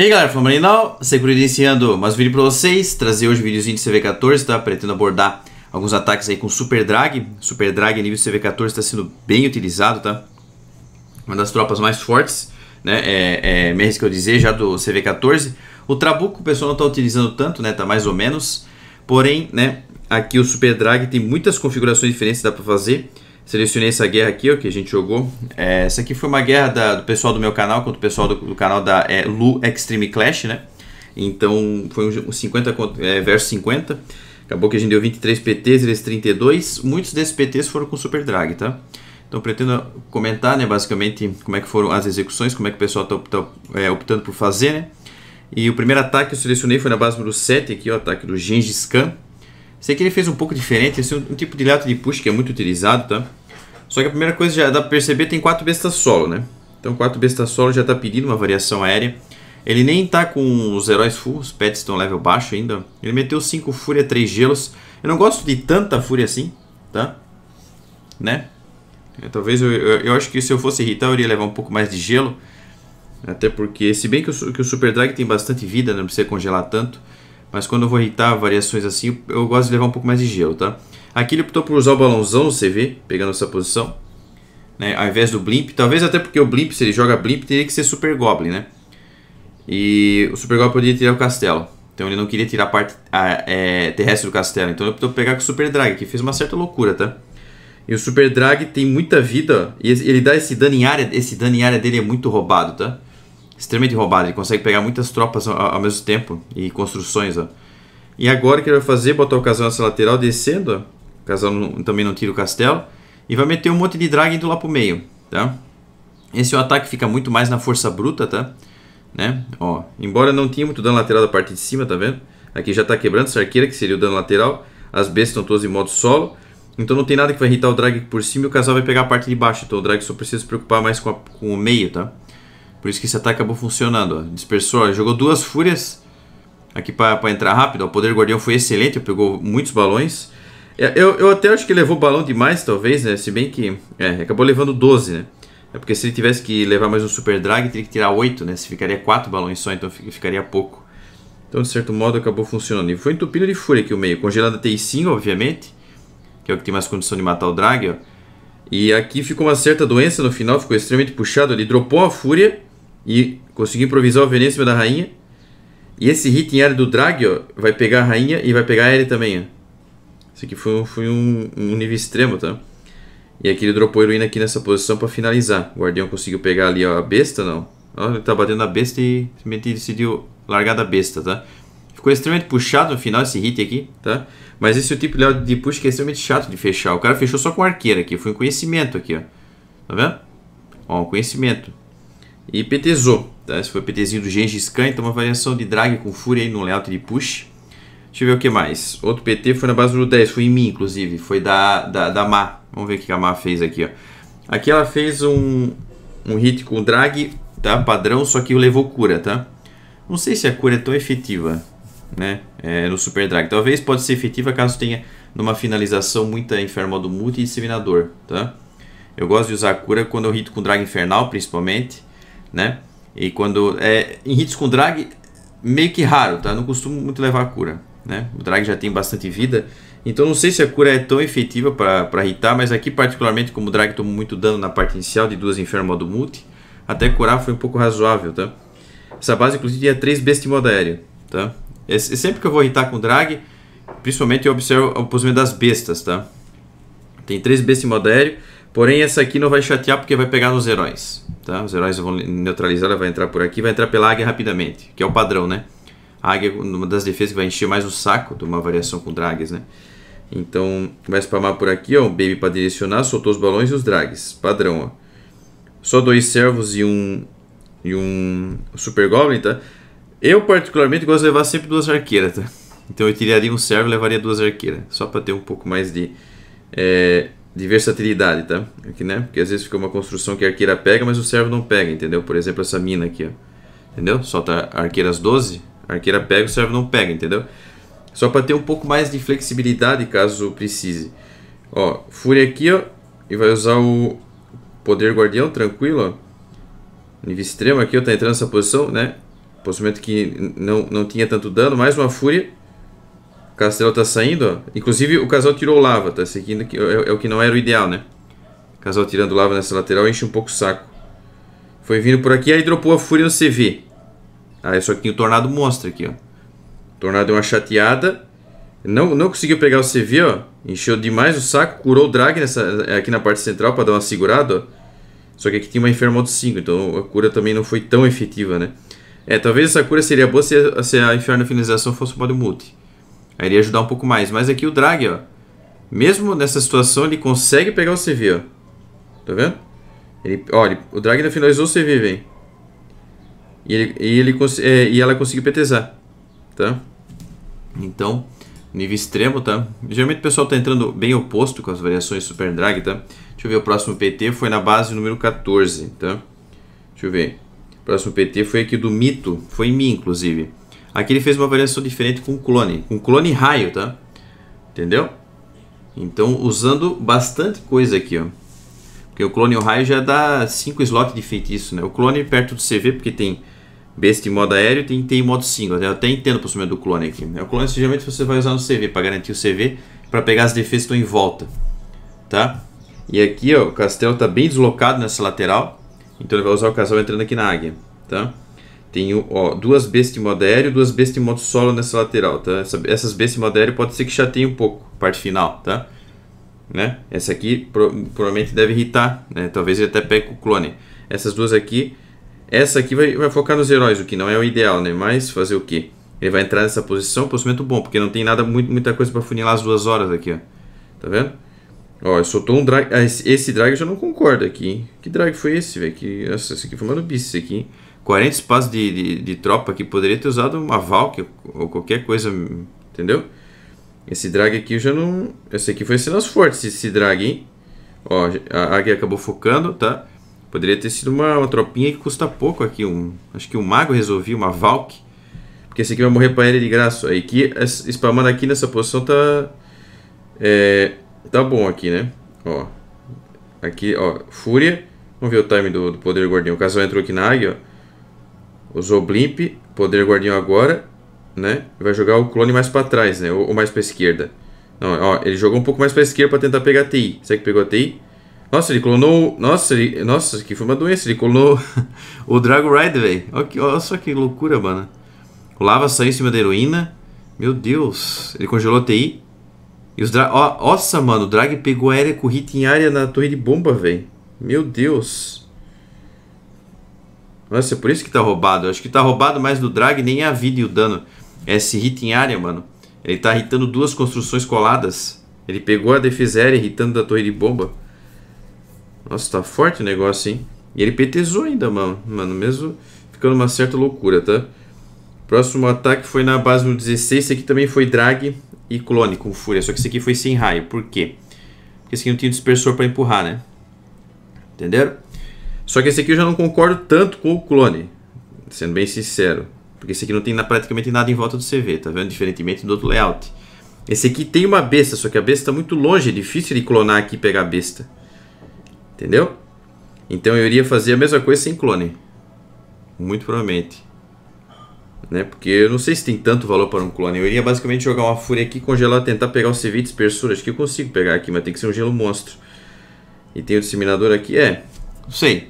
E aí galera, Flamengo Marinal, Security é iniciando mais um vídeo pra vocês, trazer hoje um videozinho de CV14, tá? Pretendo abordar alguns ataques aí com Super Drag, Super Drag nível CV14 está sendo bem utilizado, tá? Uma das tropas mais fortes, né, é, é, me arrisco a dizer, já do CV14. O Trabuco o pessoal não tá utilizando tanto, né, tá mais ou menos, porém, né, aqui o Super Drag tem muitas configurações diferentes que dá pra fazer, Selecionei essa guerra aqui, ó, que a gente jogou. É, essa aqui foi uma guerra da, do pessoal do meu canal contra o pessoal do, do canal da é, Lu Extreme Clash, né? Então foi um 50 é, versus 50. Acabou que a gente deu 23 PTs, eles 32. Muitos desses PTs foram com Super Drag, tá? Então pretendo comentar, né, basicamente, como é que foram as execuções, como é que o pessoal tá, tá é, optando por fazer, né? E o primeiro ataque que eu selecionei foi na base número 7 aqui, o ataque do Gengis Khan. Sei que ele fez um pouco diferente, esse é um, um tipo de lato de push que é muito utilizado, tá? Só que a primeira coisa já dá pra perceber, tem quatro bestas solo, né? Então quatro bestas solo já tá pedindo uma variação aérea. Ele nem tá com os heróis full, os pets estão level baixo ainda. Ele meteu 5 fúria, 3 gelos. Eu não gosto de tanta fúria assim, tá? Né? É, talvez eu, eu, eu, acho que se eu fosse irritar, eu iria levar um pouco mais de gelo. Até porque, se bem que o, que o Super Drag tem bastante vida, né? não precisa congelar tanto. Mas quando eu vou irritar variações assim, eu gosto de levar um pouco mais de gelo, tá? Aqui ele optou por usar o balãozão no CV, pegando essa posição. Né? Ao invés do Blimp. Talvez até porque o Blimp, se ele joga Blimp, teria que ser Super Goblin, né? E o Super Goblin poderia tirar o castelo. Então ele não queria tirar a parte a, é, terrestre do castelo. Então ele optou por pegar com o Super Drag, que fez uma certa loucura, tá? E o Super Drag tem muita vida. E ele dá esse dano em área. Esse dano em área dele é muito roubado, tá? extremamente roubado Ele consegue pegar muitas tropas ao, ao mesmo tempo e construções. Ó. E agora o que ele vai fazer? Botar o casal nessa lateral descendo. Ó. O casal não, também não tira o castelo. E vai meter um monte de drag indo lá pro meio. Tá? Esse é um ataque fica muito mais na força bruta, tá? Né? Ó, embora não tenha muito dano lateral da parte de cima, tá vendo? Aqui já tá quebrando essa arqueira, que seria o dano lateral. As bestas estão todas em modo solo. Então não tem nada que vai irritar o drag por cima e o casal vai pegar a parte de baixo. Então o drag só precisa se preocupar mais com, a, com o meio, tá? Por isso que esse ataque acabou funcionando. Ó. Dispersou, ó. jogou duas fúrias aqui para entrar rápido. O poder guardião foi excelente, pegou muitos balões. É, eu, eu até acho que levou balão demais, talvez, né? Se bem que. É, acabou levando 12, né? É porque se ele tivesse que levar mais um super drag, teria que tirar 8, né? Se ficaria 4 balões só, então ficaria pouco. Então, de certo modo, acabou funcionando. E foi entupido de fúria aqui o meio. Congelando a TI5, obviamente. Que é o que tem mais condição de matar o drag, ó. E aqui ficou uma certa doença no final, ficou extremamente puxado. Ele dropou a fúria e conseguiu improvisar o veneno em cima da rainha. E esse hit em área do drag, ó, vai pegar a rainha e vai pegar a L também, ó. Isso aqui foi, foi um, um nível extremo, tá? E aqui ele dropou a heroína aqui nessa posição para finalizar. O guardião conseguiu pegar ali ó, a besta, não. Ó, ele tá batendo na besta e simplesmente decidiu largar da besta, tá? Ficou extremamente puxado no final esse hit aqui, tá? Mas esse é o tipo de push que é extremamente chato de fechar. O cara fechou só com arqueira aqui. Foi um conhecimento aqui, ó. Tá vendo? Ó, um conhecimento. E PTzou, tá? Esse foi o PTzinho do Gengis Khan, então uma variação de drag com fúria aí no layout de push. Deixa eu ver o que mais. Outro PT foi na base do 10, foi em mim, inclusive. Foi da, da, da Ma. Vamos ver o que a Ma fez aqui, ó. Aqui ela fez um, um hit com drag, tá? Padrão, só que levou cura, tá? Não sei se a cura é tão efetiva, né? É, no Super Drag. Talvez pode ser efetiva caso tenha numa finalização muita Infernal do Multi e Disseminador, tá? Eu gosto de usar a cura quando eu hito com Drag Infernal, principalmente né? E quando é em hits com drag meio que raro, tá? Não costumo muito levar a cura, né? O drag já tem bastante vida, então não sei se a cura é tão efetiva para hitar, mas aqui particularmente como o drag tomou muito dano na parte inicial de duas enfermas modo multi, até curar foi um pouco razoável, tá? Essa base inclusive tinha é três bestas em modo aéreo, tá? É, é, sempre que eu vou hitar com drag, principalmente eu observo o posicionamento das bestas, tá? Tem três bestas em modo aéreo, porém essa aqui não vai chatear porque vai pegar nos heróis, Tá? Os heróis vão neutralizar, ela vai entrar por aqui, vai entrar pela águia rapidamente, que é o padrão, né? A águia é uma das defesas que vai encher mais o saco de uma variação com drags, né? Então, vai spamar por aqui, ó, o baby para direcionar, soltou os balões e os drags, padrão, ó. Só dois servos e um e um super goblin, tá? Eu particularmente gosto de levar sempre duas arqueiras, tá? Então eu tiraria um servo e levaria duas arqueiras, só para ter um pouco mais de é, de versatilidade, tá? Aqui, né? Porque às vezes fica uma construção que a arqueira pega, mas o servo não pega, entendeu? Por exemplo, essa mina aqui, ó. Entendeu? Solta arqueiras 12, a arqueira pega, o servo não pega, entendeu? Só para ter um pouco mais de flexibilidade caso precise. Ó, fúria aqui, ó, e vai usar o poder guardião, tranquilo, ó. Nível extremo aqui, ó, tá entrando nessa posição, né? Posicionamento que não, não tinha tanto dano, mais uma fúria. Castelo tá saindo. Inclusive, o casal tirou lava, tá seguindo. Que é, é, o que não era o ideal, né? O casal tirando lava nessa lateral enche um pouco o saco. Foi vindo por aqui, aí dropou a fúria no CV. Ah, é só que tem o Tornado Monstro aqui, ó. O tornado deu é uma chateada. Não, não conseguiu pegar o CV, ó. Encheu demais o saco, curou o drag nessa, é, aqui na parte central para dar uma segurada, ó. Só que aqui tinha uma Enfermo de 5, então a cura também não foi tão efetiva, né? É, talvez essa cura seria boa se, se a Inferno Finalização fosse um modo multi. Aí iria ajudar um pouco mais. Mas aqui o drag, ó. Mesmo nessa situação, ele consegue pegar o CV, ó. Tá vendo? Ele, ó, ele, o drag ainda finalizou o CV, vem. E, ele, e, ele, é, e ela conseguiu PTzar, tá? Então, nível extremo, tá? Geralmente o pessoal tá entrando bem oposto com as variações super drag, tá? Deixa eu ver, o próximo PT foi na base número 14, tá? Deixa eu ver. O próximo PT foi aqui do Mito, foi em mim, inclusive. Aqui ele fez uma variação diferente com clone, com clone raio, tá? Entendeu? Então, usando bastante coisa aqui, ó. Porque o clone e o raio já dá 5 slots de feitiço, né? O clone perto do CV, porque tem besta em modo aéreo e tem em modo single. Né? Eu até entendo o posicionamento do clone aqui. Né? O clone, geralmente, você vai usar no CV, para garantir o CV, para pegar as defesas que estão em volta, tá? E aqui, ó, o castelo tá bem deslocado nessa lateral, então ele vai usar o casal entrando aqui na águia, Tá? Tenho, ó, duas bestas de e duas bestas de moto solo nessa lateral, tá? Essa, essas bestas de modério pode ser que chateiem um pouco, parte final, tá? Né? Essa aqui pro, provavelmente deve irritar, né? Talvez ele até pegue o clone. Essas duas aqui, essa aqui vai, vai focar nos heróis, o que não é o ideal, né? Mas fazer o quê? Ele vai entrar nessa posição, posicionamento bom, porque não tem nada muito, muita coisa para funilar as duas horas aqui, ó. Tá vendo? Ó, soltou um drag. Ah, esse drag eu já não concordo aqui, hein? Que drag foi esse, velho? Que... Nossa, esse aqui foi uma nubice, esse aqui, hein? 40 espaços de, de, de, tropa que poderia ter usado uma Valk ou qualquer coisa, entendeu? Esse drag aqui eu já não... Esse aqui foi sendo as fortes, esse drag, hein? Ó, a águia acabou focando, tá? Poderia ter sido uma, uma tropinha que custa pouco aqui. Um, acho que um mago resolvi, uma Valk. Porque esse aqui vai morrer pra ele de graça. Aí que spamando aqui nessa posição tá... É, tá bom aqui, né? Ó. Aqui, ó. Fúria. Vamos ver o time do, do poder guardião. O casal entrou aqui na águia, ó. Usou o Blimp, poder guardião agora, né? Vai jogar o clone mais para trás, né? Ou, mais para esquerda. Não, ó, ele jogou um pouco mais para esquerda para tentar pegar a TI. Será que pegou a TI? Nossa, ele clonou. Nossa, ele, nossa, que foi uma doença. Ele clonou o Drago Ride, velho. Olha, só que loucura, mano. O Lava saiu em cima da heroína. Meu Deus. Ele congelou a TI. E os Ó, nossa, mano. O Drag pegou a área com hit em área na torre de bomba, velho. Meu Deus. Nossa, é por isso que tá roubado. Eu acho que tá roubado mais do drag, nem é a vida e o dano. É esse hit em área, mano. Ele tá irritando duas construções coladas. Ele pegou a defesa irritando da torre de bomba. Nossa, tá forte o negócio, hein? E ele PTzou ainda, mano. Mano, mesmo ficando uma certa loucura, tá? Próximo ataque foi na base no 16. Esse aqui também foi drag e clone com fúria. Só que esse aqui foi sem raio. Por quê? Porque esse aqui não tinha dispersor pra empurrar, né? Entenderam? Só que esse aqui eu já não concordo tanto com o clone, sendo bem sincero. Porque esse aqui não tem praticamente nada em volta do CV, tá vendo? Diferentemente do outro layout. Esse aqui tem uma besta, só que a besta está muito longe, é difícil de clonar aqui e pegar a besta. Entendeu? Então eu iria fazer a mesma coisa sem clone. Muito provavelmente. Né? Porque eu não sei se tem tanto valor para um clone. Eu iria basicamente jogar uma fúria aqui, congelar, tentar pegar o CV de dispersor. Acho que eu consigo pegar aqui, mas tem que ser um gelo monstro. E tem o disseminador aqui. É, não sei.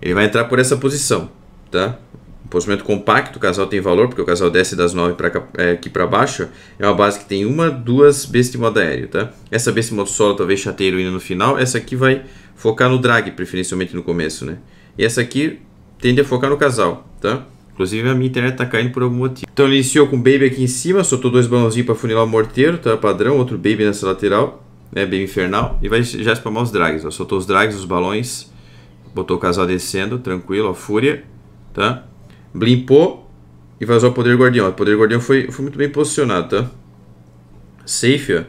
Ele vai entrar por essa posição, tá? Um posicionamento compacto, o casal tem valor, porque o casal desce das 9 pra, é, aqui para baixo. É uma base que tem uma, duas bestas de modo aéreo, tá? Essa besta de modo solo talvez chateiro ainda no final. Essa aqui vai focar no drag, preferencialmente no começo, né? E essa aqui tende a focar no casal, tá? Inclusive a minha internet tá caindo por algum motivo. Então ele iniciou com Baby aqui em cima, soltou dois balãozinhos para funilar o morteiro, tá? Padrão, outro Baby nessa lateral, né? Baby infernal. E vai já spamar os drags, ó. Soltou os drags, os balões Botou o casal descendo, tranquilo, a fúria, tá? Blimpou e vazou o poder guardião. O poder guardião foi, foi muito bem posicionado, tá? Safe, ó.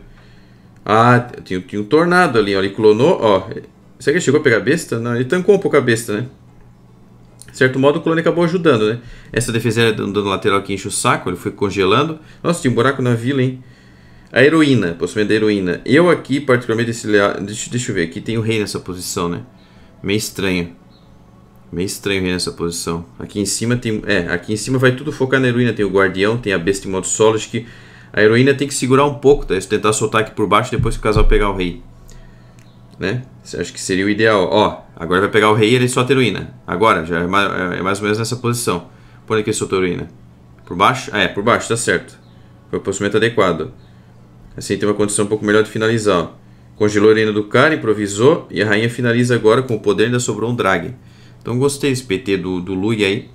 Ah, tinha, tinha um tornado ali, ó. Ele clonou, ó. Será que ele chegou a pegar a besta? Não, ele tancou um pouco a besta, né? De certo modo, o clone acabou ajudando, né? Essa defesa era dano lateral que enche o saco, ele foi congelando. Nossa, tinha um buraco na vila, hein? A heroína, posicionamento da heroína. Eu aqui, particularmente, esse deixa, deixa eu ver, aqui tem o rei nessa posição, né? Meio estranho. Meio estranho aí nessa posição. Aqui em cima tem... É, aqui em cima vai tudo focar na heroína. Tem o guardião, tem a besta em modo solo. que a heroína tem que segurar um pouco, tá? tentar soltar aqui por baixo depois que o casal pegar o rei. Né? Acho que seria o ideal. Ó, agora vai pegar o rei e ele solta a heroína. Agora, já é, é, é mais ou menos nessa posição. Por onde que ele soltou a heroína? Por baixo? Ah, é, por baixo, tá certo. Foi o posicionamento adequado. Assim tem uma condição um pouco melhor de finalizar, ó. Congelou a Irene do cara, improvisou e a rainha finaliza agora com o poder, ainda sobrou um drag. Então gostei desse PT do, do Lui aí.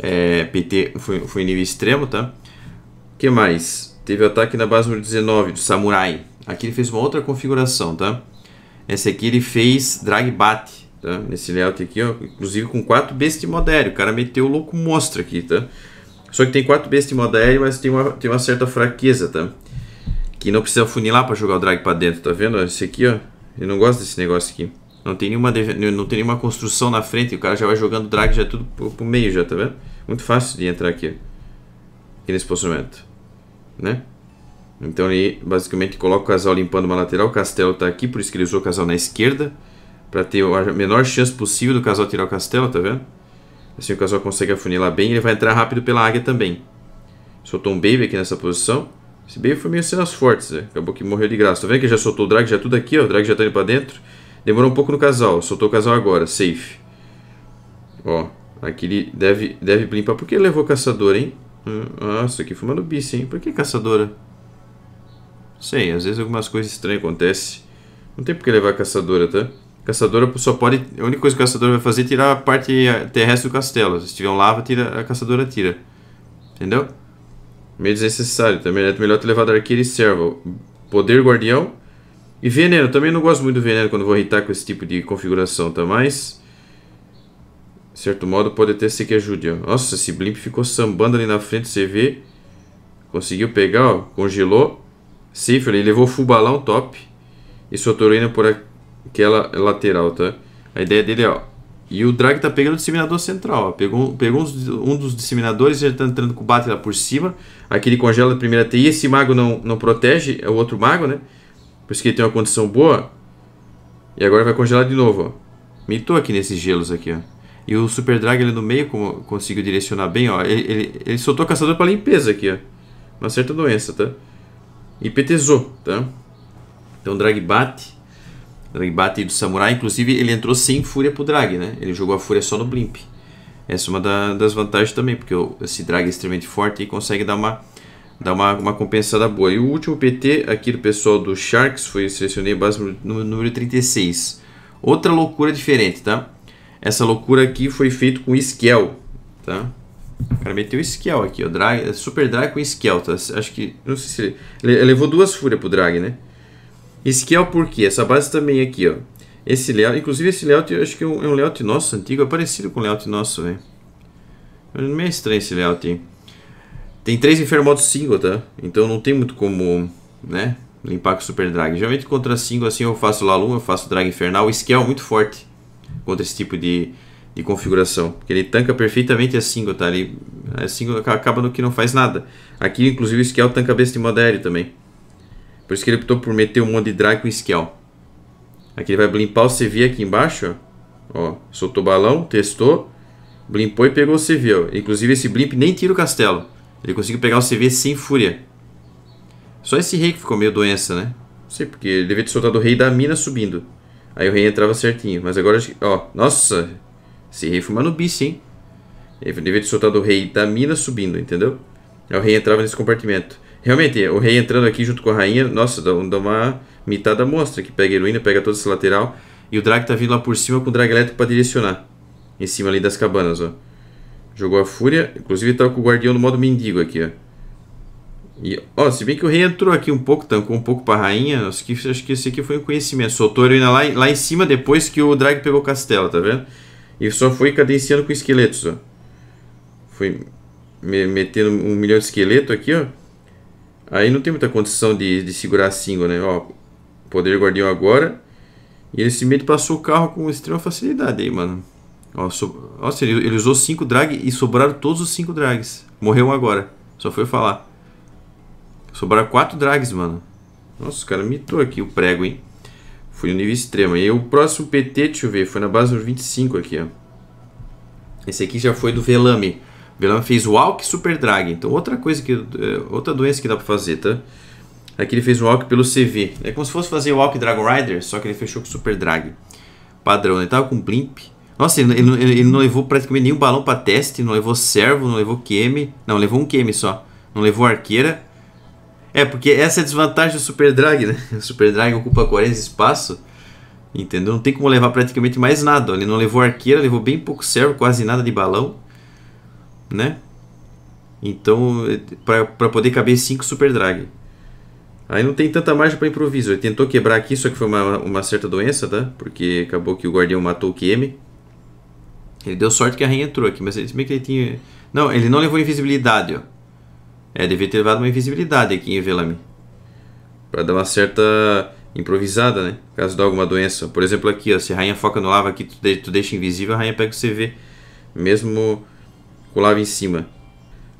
É, PT foi, foi nível extremo, tá? O que mais? Teve ataque na base número 19 do Samurai. Aqui ele fez uma outra configuração, tá? Essa aqui ele fez drag bate, tá? Nesse layout aqui, ó, inclusive com 4 bestas de modério. O cara meteu o louco monstro aqui, tá? Só que tem 4 bestas de modério, mas tem uma, tem uma certa fraqueza, tá? Que não precisa funilar pra jogar o drag pra dentro, tá vendo? Esse aqui, ó. Eu não gosto desse negócio aqui. Não tem nenhuma, não tem nenhuma construção na frente. O cara já vai jogando drag já é tudo pro, pro meio já, tá vendo? Muito fácil de entrar aqui. Aqui nesse posicionamento. Né? Então ele basicamente coloca o casal limpando uma lateral. O castelo tá aqui, por isso que ele usou o casal na esquerda. Pra ter a menor chance possível do casal tirar o castelo, tá vendo? Assim o casal consegue afunilar bem. Ele vai entrar rápido pela águia também. Soltou um baby aqui nessa posição. Se bem foi meio cenas as fortes, né? acabou que morreu de graça. Tá vendo que já soltou o drag, já é tudo aqui, ó. O drag já tá indo pra dentro. Demorou um pouco no casal, soltou o casal agora, safe. Ó, aqui ele deve, deve blimpar. Por que levou caçador, hein? Ah, nossa, aqui fumando bice, hein? Por que caçadora? Sei, às vezes algumas coisas estranhas acontecem. Não tem por que levar caçadora, tá? Caçadora só pode. A única coisa que o caçador vai fazer é tirar a parte terrestre do castelo. Se tiver um lava, tira, a caçadora tira. Entendeu? Meio desnecessário também. Né? É melhor ter levado arqueiro e servo. Poder guardião. E veneno. Também não gosto muito do veneno quando vou irritar com esse tipo de configuração, tá? Mas. Certo modo, pode até ser que ajude. Ó. Nossa, esse blimp ficou sambando ali na frente, você vê. Conseguiu pegar, ó. Congelou. Safe, ele levou full balão top. E sua torreina por aquela lateral, tá? A ideia dele é, ó. E o drag tá pegando o disseminador central. Ó. Pegou, pegou um, um dos disseminadores, ele tá entrando com o bate lá por cima. Aqui ele congela a primeira TI. Esse mago não, não protege, é o outro mago, né? Por isso que ele tem uma condição boa. E agora vai congelar de novo, ó. Mitou aqui nesses gelos aqui, ó. E o Super Drag ali no meio como conseguiu direcionar bem, ó. Ele, ele, ele soltou o caçador pra limpeza aqui, ó. Uma certa doença, tá? E petezou, tá? Então o Drag bate. Dragbate e do Samurai. Inclusive, ele entrou sem Fúria pro Drag, né? Ele jogou a Fúria só no Blimp. Essa é uma da, das vantagens também, porque esse Drag é extremamente forte e consegue dar uma dar uma, uma compensada boa. E o último PT aqui do pessoal do Sharks foi selecionei base no número 36. Outra loucura diferente, tá? Essa loucura aqui foi feito com Skel, tá? O cara meteu Skel aqui, ó, drag, é Super Drag com Skel, tá? Acho que, não sei se ele, ele levou duas fúrias pro Drag, né? Esse aqui é o porquê, essa base também é aqui, ó. Esse layout, inclusive esse layout, eu acho que é um, é layout nosso antigo, é parecido com o layout nosso, velho. Né? É meio estranho esse layout aí. Tem três enfermodos single, tá? Então não tem muito como, né, limpar com super drag. Geralmente contra single assim eu faço Lalum, eu faço drag infernal, o scale muito forte contra esse tipo de, de configuração. Porque ele tanca perfeitamente a single, tá? Ele, a single acaba no que não faz nada. Aqui inclusive o scale tanca besta de modo também. Por isso que ele optou por meter um monte de drag com skill. Aqui ele vai blimpar o CV aqui embaixo. Ó, soltou o balão, testou. Blimpou e pegou o CV. Ó. Inclusive esse blimp nem tira o castelo. Ele conseguiu pegar o CV sem fúria. Só esse rei que ficou meio doença, né? Não sei porque ele devia ter soltado o rei da mina subindo. Aí o rei entrava certinho. Mas agora, ó, nossa. Esse rei foi uma nubice, hein? Ele devia ter soltado o rei da mina subindo, entendeu? Aí o rei entrava nesse compartimento. Realmente, o rei entrando aqui junto com a rainha, nossa, dá, dá uma mitada monstra, que pega heroína, pega toda essa lateral. E o drag tá vindo lá por cima com o Drag Elétrico pra direcionar. Em cima ali das cabanas, ó. Jogou a fúria, inclusive tá com o guardião no modo mendigo aqui, ó. E, ó, se bem que o rei entrou aqui um pouco, tancou um pouco pra rainha, acho que, acho que esse aqui foi um conhecimento. Soltou a heroína lá, lá em cima depois que o Drag pegou o castelo, tá vendo? E só foi cadenciando com esqueletos, ó. Foi metendo um milhão de esqueleto aqui, ó. Aí não tem muita condição de, de segurar a single, né? Ó, poder guardião agora. E esse medo passou o carro com extrema facilidade aí, mano. Ó, so... Nossa, assim, ele, ele usou 5 drag e sobraram todos os 5 drags. Morreu um agora. Só foi falar. Sobraram 4 drags, mano. Nossa, o cara mitou aqui o prego, hein? Foi um nível extremo. E o próximo PT, deixa eu ver, foi na base do 25 aqui, ó. Esse aqui já foi do Velame. Ele fez walk super drag. Então, outra coisa que. Eh, outra doença que dá pra fazer, tá? Aqui é ele fez walk pelo CV. É como se fosse fazer walk Dragon Rider, só que ele fechou com super drag. Padrão, né? ele tava com blimp. Nossa, ele, ele, ele não levou praticamente nenhum balão para teste, não levou servo, não levou QM. Não, levou um QM só. Não levou arqueira. É, porque essa é a desvantagem do super drag, né? O super drag ocupa 40 espaço. Entendeu? Não tem como levar praticamente mais nada. Ele não levou arqueira, levou bem pouco servo, quase nada de balão né? Então, é, para poder caber 5 Super Drag. Aí não tem tanta margem para improviso. Ele tentou quebrar aqui, só que foi uma, uma certa doença, tá? Porque acabou que o guardião matou o QM. Ele deu sorte que a rainha entrou aqui, mas se bem que ele tinha... Não, ele não levou invisibilidade, ó. É, devia ter levado uma invisibilidade aqui em Velame. Pra dar uma certa improvisada, né? Caso dê alguma doença. Por exemplo, aqui, ó. Se a rainha foca no lava aqui, tu deixa invisível, a rainha pega o CV. Mesmo Colava em cima.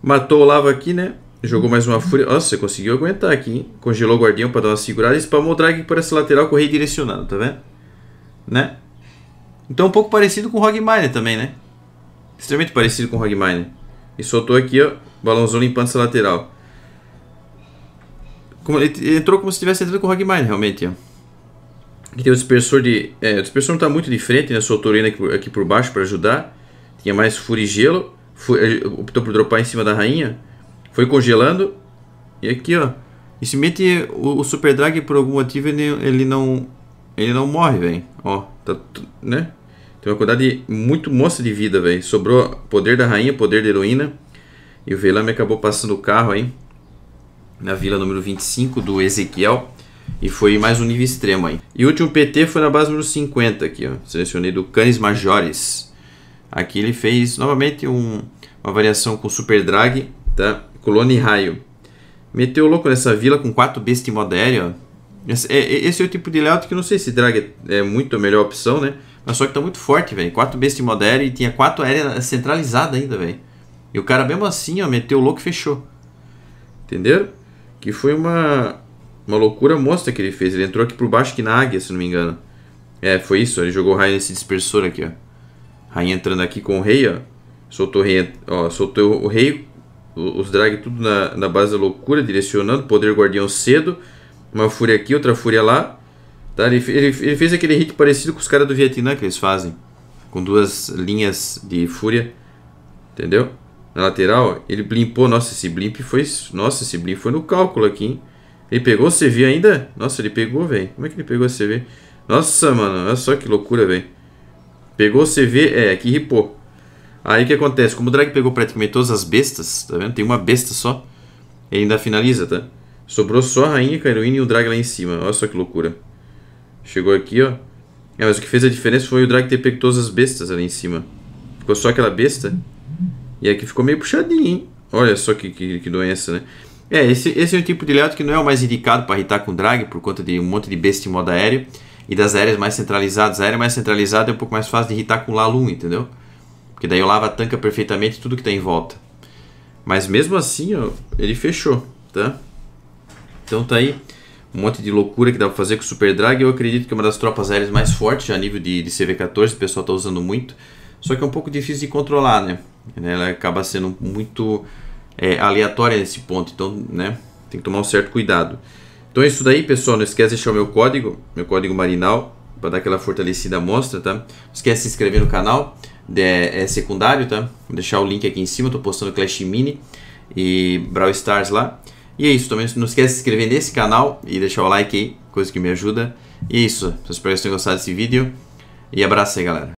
Matou o Lava aqui, né? Jogou mais uma fúria. Nossa, conseguiu aguentar aqui, hein? Congelou o guardião para dar uma segurada e spamou o drag para essa lateral com o tá vendo? Né? Então um pouco parecido com o Hogminer também, né? Extremamente parecido com o Hogminer. E soltou aqui, ó, balãozão limpando essa lateral. Como, ele entrou como se tivesse entrado com o Hogminer, realmente, ó. Aqui tem o dispersor de... É, o dispersor não tá muito diferente, né? Soltou ele aqui, aqui por baixo para ajudar. Tinha mais furigelo foi, optou por dropar em cima da rainha, foi congelando, e aqui ó, e se mete o, o Super Drag por algum motivo ele, ele não ele não morre, velho. Ó, tá, né? Tem uma quantidade muito moça de vida, velho. Sobrou poder da rainha, poder da heroína. E o Velame acabou passando o carro aí. Na vila número 25 do Ezequiel. E foi mais um nível extremo aí. E o último PT foi na base número 50 aqui, ó. Selecionei do Canis Majores. Aqui ele fez novamente um, uma variação com super drag, tá? Colônia e raio. Meteu louco nessa vila com 4 beast em ó. esse é, é, esse é o tipo de layout que eu não sei se drag é muito a melhor opção, né? Mas só que tá muito forte, velho. 4 beast em e tinha 4 áreas centralizadas ainda, velho. E o cara mesmo assim, ó, meteu louco e fechou. Entenderam? Que foi uma, uma loucura mostra que ele fez. Ele entrou aqui por baixo que na águia, se não me engano. É, foi isso. Ele jogou raio nesse dispersor aqui, ó. Rainha entrando aqui com o rei, ó. Soltou, rei, ó, soltou o rei. Os drag tudo na, na base da loucura, direcionando. Poder guardião cedo. Uma fúria aqui, outra fúria lá. Tá? Ele, ele, ele fez aquele hit parecido com os caras do Vietnã que eles fazem. Com duas linhas de fúria. Entendeu? Na lateral, ele blimpou. Nossa, esse blimp foi. Nossa, esse blimp foi no cálculo aqui, hein? Ele pegou o CV ainda? Nossa, ele pegou, velho. Como é que ele pegou o CV? Nossa, mano, olha só que loucura, velho. Pegou o CV, é, que ripou. Aí o que acontece? Como o drag pegou praticamente todas as bestas, tá vendo? Tem uma besta só. Ele ainda finaliza, tá? Sobrou só a rainha, a heroína e o drag lá em cima. Olha só que loucura. Chegou aqui, ó. É, mas o que fez a diferença foi o drag ter pego todas as bestas ali em cima. Ficou só aquela besta. E aqui ficou meio puxadinho, hein? Olha só que, que, que doença, né? É, esse, esse é um tipo de layout que não é o mais indicado para irritar com drag, por conta de um monte de besta em modo aéreo e das aéreas mais centralizadas. A aérea mais centralizada é um pouco mais fácil de irritar com o Lalu, entendeu? Porque daí o Lava tanca perfeitamente tudo que tem tá em volta. Mas mesmo assim, ó, ele fechou, tá? Então tá aí um monte de loucura que dá pra fazer com o Super Drag. Eu acredito que é uma das tropas aéreas mais fortes a nível de, de CV-14, o pessoal tá usando muito. Só que é um pouco difícil de controlar, né? né? Ela acaba sendo muito é, aleatória nesse ponto, então né, tem que tomar um certo cuidado. Então é isso daí, pessoal. Não esquece de deixar o meu código, meu código marinal, para dar aquela fortalecida mostra, tá? Não esquece de se inscrever no canal, é, é secundário, tá? Vou deixar o link aqui em cima, tô postando Clash Mini e Brawl Stars lá. E é isso, também não esquece de se inscrever nesse canal e deixar o like aí, coisa que me ajuda. E é isso, espero que vocês tenham gostado desse vídeo e abraço aí, galera.